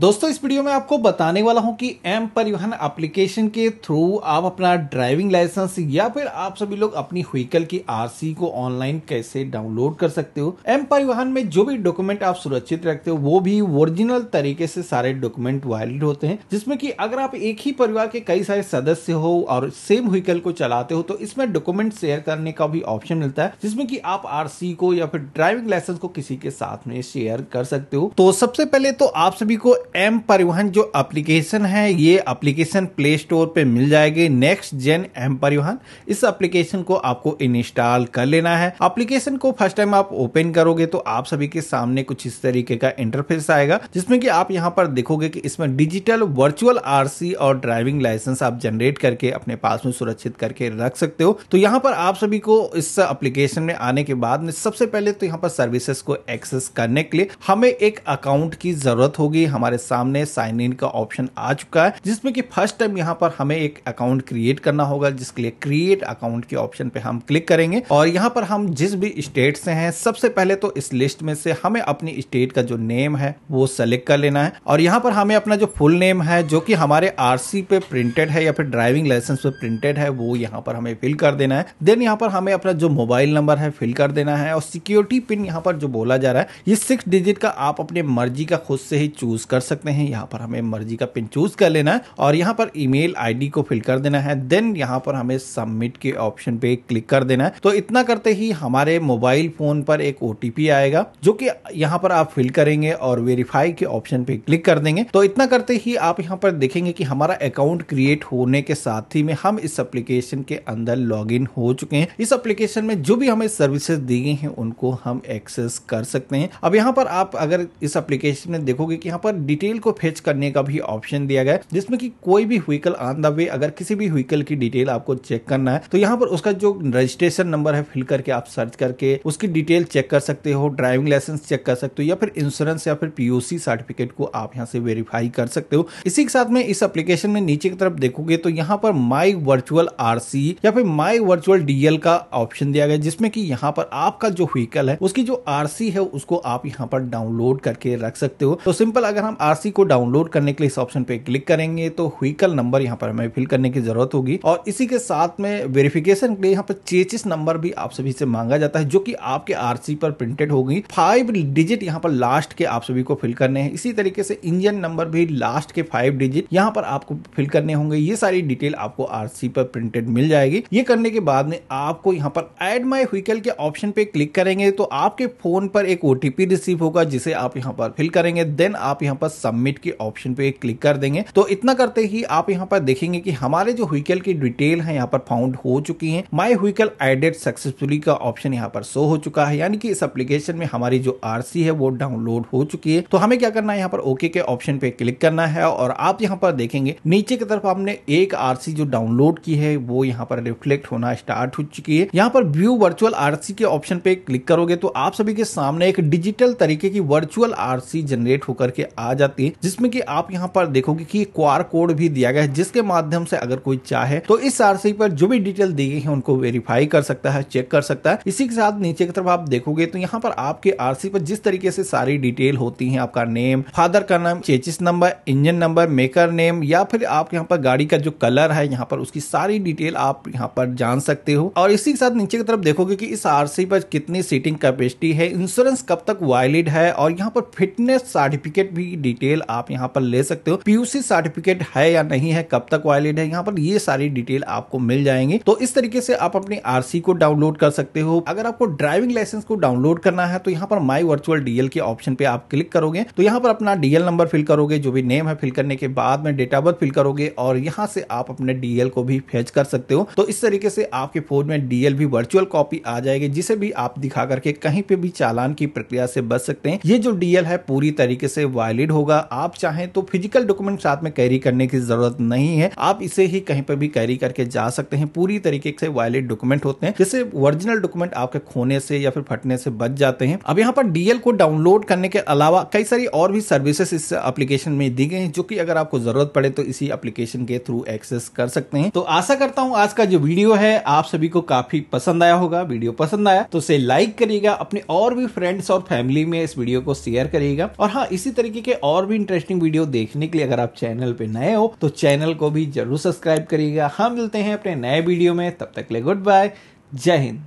दोस्तों इस वीडियो में आपको बताने वाला हूं कि एम परिवहन एप्लीकेशन के थ्रू आप अपना ड्राइविंग लाइसेंस या फिर आप सभी लोग अपनी व्हीकल की आरसी को ऑनलाइन कैसे डाउनलोड कर सकते हो एम परिवहन में जो भी डॉक्यूमेंट आप सुरक्षित रखते हो वो भी ओरिजिनल तरीके से सारे डॉक्यूमेंट वैलिड होते हैं जिसमें की अगर आप एक ही परिवार के कई सारे सदस्य हो और सेम व्हीकल को चलाते हो तो इसमें डॉक्यूमेंट शेयर करने का भी ऑप्शन मिलता है जिसमे की आप आर को या फिर ड्राइविंग लाइसेंस को किसी के साथ में शेयर कर सकते हो तो सबसे पहले तो आप सभी को एम परिवहन जो एप्लीकेशन है ये एप्लीकेशन प्ले स्टोर पे मिल जाएगी नेक्स्ट जेन एम परिवहन इस एप्लीकेशन को आपको इंस्टॉल कर लेना है एप्लीकेशन को फर्स्ट टाइम आप ओपन करोगे तो आप सभी के सामने कुछ इस तरीके का इंटरफेस आएगा जिसमें कि आप यहाँ पर देखोगे कि इसमें डिजिटल वर्चुअल आर और ड्राइविंग लाइसेंस आप जनरेट करके अपने पास में सुरक्षित करके रख सकते हो तो यहाँ पर आप सभी को इस एप्लीकेशन में आने के बाद में सबसे पहले तो यहाँ पर सर्विसेस को एक्सेस करने के लिए हमें एक अकाउंट की जरूरत होगी हमारे हमारे सामने साइन इन का ऑप्शन आ चुका है जिसमें कि फर्स्ट टाइम यहाँ पर हमें एक अकाउंट क्रिएट करना होगा जिसके लिए क्रिएट अकाउंट के ऑप्शन पे हम क्लिक करेंगे और यहाँ पर हम जिस भी स्टेट से हैं सबसे पहले तो इस लिस्ट में से हमें अपनी स्टेट का जो नेम है वो सेलेक्ट कर लेना है और यहाँ पर हमें अपना जो फुल नेम है जो कि हमारे आरसी पे प्रिंटेड है या फिर ड्राइविंग लाइसेंस पे प्रिंटेड है वो यहाँ पर हमें फिल कर देना है देन यहाँ पर हमें अपना जो मोबाइल नंबर है फिल कर देना है और सिक्योरिटी पिन यहाँ पर जो बोला जा रहा है ये सिक्स डिजिट का आप अपने मर्जी का खुद से ही चूज कर सकते हैं यहाँ पर हमें मर्जी का पिन चूज कर लेना है और यहाँ पर ईमेल आईडी को फिल कर देना है देन यहाँ पर हमें सबमिट के ऑप्शन पे क्लिक कर देना है तो इतना करते ही हमारे मोबाइल फोन पर एक ओटीपी आएगा जो कि यहाँ पर आप फिल करेंगे और वेरीफाई के ऑप्शन पे क्लिक कर देंगे तो इतना करते ही आप यहाँ पर देखेंगे कि हमारा अकाउंट क्रिएट होने के साथ ही में हम इस एप्लीकेशन के अंदर लॉग हो चुके हैं इस एप्लीकेशन में जो भी हमें सर्विसेज दी गई हैं उनको हम एक्सेस कर सकते हैं अब यहाँ पर आप अगर इस एप्लीकेशन में देखोगे कि यहाँ पर डिटेल को फेच करने का भी ऑप्शन दिया गया जिसमें कि कोई भी व्हीकल ऑन द वे अगर किसी भी व्हीकल की डिटेल आपको चेक करना है तो यहाँ पर उसका जो रजिस्ट्रेशन नंबर है फिल करके आप सर्च करके उसकी डिटेल चेक कर सकते हो ड्राइविंग लाइसेंस चेक कर सकते हो या फिर इंश्योरेंस या फिर पीओसी सर्टिफिकेट को आप यहाँ से वेरीफाई कर सकते हो इसी के साथ में इस एप्लीकेशन में नीचे की तरफ देखोगे तो यहाँ पर माई वर्चुअल आर या फिर माई वर्चुअल डीएल का ऑप्शन दिया गया जिसमें कि यहाँ पर आपका जो व्हीकल है उसकी जो आर है उसको आप यहाँ पर डाउनलोड करके रख सकते हो तो सिंपल अगर हम आरसी को डाउनलोड करने के लिए इस ऑप्शन पे क्लिक करेंगे तो व्हीकल नंबर यहाँ पर हमें फिल करने की जरूरत होगी और इसी के साथ में वेरिफिकेशन के लिए यहाँ पर चेचिस नंबर भी आप सभी से मांगा जाता है जो की आपके आर पर प्रिंटेड होगी फाइव डिजिट यहाँ पर लास्ट के आप सभी को फिल करने हैं इसी तरीके से इंजन नंबर भी लास्ट के फाइव डिजिट यहाँ पर आपको फिल करने होंगे ये सारी डिटेल आपको आरसी पर प्रिंटेड मिल जाएगी ये करने के बाद में आपको यहाँ पर एड माई व्हीकल के ऑप्शन पे क्लिक करेंगे तो आपके फोन पर एक ओटीपी रिसीव होगा जिसे आप यहाँ पर फिल करेंगे देन आप यहाँ पर सबमिट के ऑप्शन पे क्लिक कर देंगे तो इतना करते ही आप यहाँ पर देखेंगे कि हमारे जो व्हीकल की डिटेल है यहाँ पर फाउंड हो चुकी है माय व्हीकल एडेड सक्सेसफुली का ऑप्शन यहाँ पर शो हो चुका है यानी कि इस एप्लीकेशन में हमारी जो आर है वो डाउनलोड हो चुकी है तो हमें क्या करना है यहाँ पर ओके के ऑप्शन पे क्लिक करना है और आप यहाँ पर देखेंगे नीचे की तरफ आपने एक आर जो डाउनलोड की है वो यहाँ पर रिफ्लेक्ट होना स्टार्ट हो चुकी है यहाँ पर व्यू वर्चुअल आर के ऑप्शन पे क्लिक करोगे तो आप सभी के सामने एक डिजिटल तरीके की वर्चुअल आर जनरेट होकर के आ आ जाती है जिसमें कि आप यहाँ पर देखोगे कि क्वार कोड भी दिया गया है जिसके माध्यम से अगर कोई चाहे तो इस आरसी पर जो भी डिटेल दी गई है उनको वेरीफाई कर सकता है चेक कर सकता है इसी के साथ नीचे की तरफ आप देखोगे तो यहाँ पर आपके आर पर जिस तरीके से सारी डिटेल होती है आपका नेम फादर का नाम chassis number engine number maker name या फिर आप यहाँ पर गाड़ी का जो कलर है यहाँ पर उसकी सारी डिटेल आप यहाँ पर जान सकते हो और इसी के साथ नीचे की तरफ देखोगे कि इस आरसी पर कितनी सीटिंग कैपेसिटी है इंश्योरेंस कब तक वायलिड है और यहाँ पर फिटनेस सर्टिफिकेट भी डिटेल आप यहाँ पर ले सकते हो पीयूसी सर्टिफिकेट है या नहीं है कब तक वैलिड है यहाँ पर ये सारी डिटेल आपको मिल जाएंगे तो इस तरीके से आप अपनी आरसी को डाउनलोड कर सकते हो अगर आपको ड्राइविंग लाइसेंस को डाउनलोड करना है तो यहाँ पर माई वर्चुअल डीएल के ऑप्शन पे आप क्लिक करोगे तो यहाँ पर अपना डीएल नंबर फिल करोगे जो भी नेम है फिल करने के बाद में डेट ऑफ बर्थ फिल करोगे और यहाँ से आप अपने डीएल को भी फेच कर सकते हो तो इस तरीके से आपके फोन में डीएल भी वर्चुअल कॉपी आ जाएगी जिसे भी आप दिखा करके कहीं पे भी चालान की प्रक्रिया से बच सकते हैं ये जो डीएल है पूरी तरीके से वैलिड होगा आप चाहें तो फिजिकल डॉक्यूमेंट साथ में कैरी करने की जरूरत नहीं है आप इसे ही कहीं पर भी कैरी करके जा सकते हैं पूरी तरीके से वायलेट डॉक्यूमेंट होते हैं जिससे ओरिजिनल डॉक्यूमेंट आपके खोने से या फिर फटने से बच जाते हैं अब यहाँ पर डीएल को डाउनलोड करने के अलावा कई सारी और भी सर्विसेस इस एप्लीकेशन में दी गई है जो की अगर आपको जरूरत पड़े तो इसी एप्लीकेशन के थ्रू एक्सेस कर सकते हैं तो आशा करता हूँ आज का जो वीडियो है आप सभी को काफी पसंद आया होगा वीडियो पसंद आया तो इसे लाइक करिएगा अपने और भी फ्रेंड्स और फैमिली में इस वीडियो को शेयर करिएगा और हाँ इसी तरीके के और भी इंटरेस्टिंग वीडियो देखने के लिए अगर आप चैनल पे नए हो तो चैनल को भी जरूर सब्सक्राइब करिएगा हम हाँ, मिलते हैं अपने नए वीडियो में तब तक ले गुड बाय जय हिंद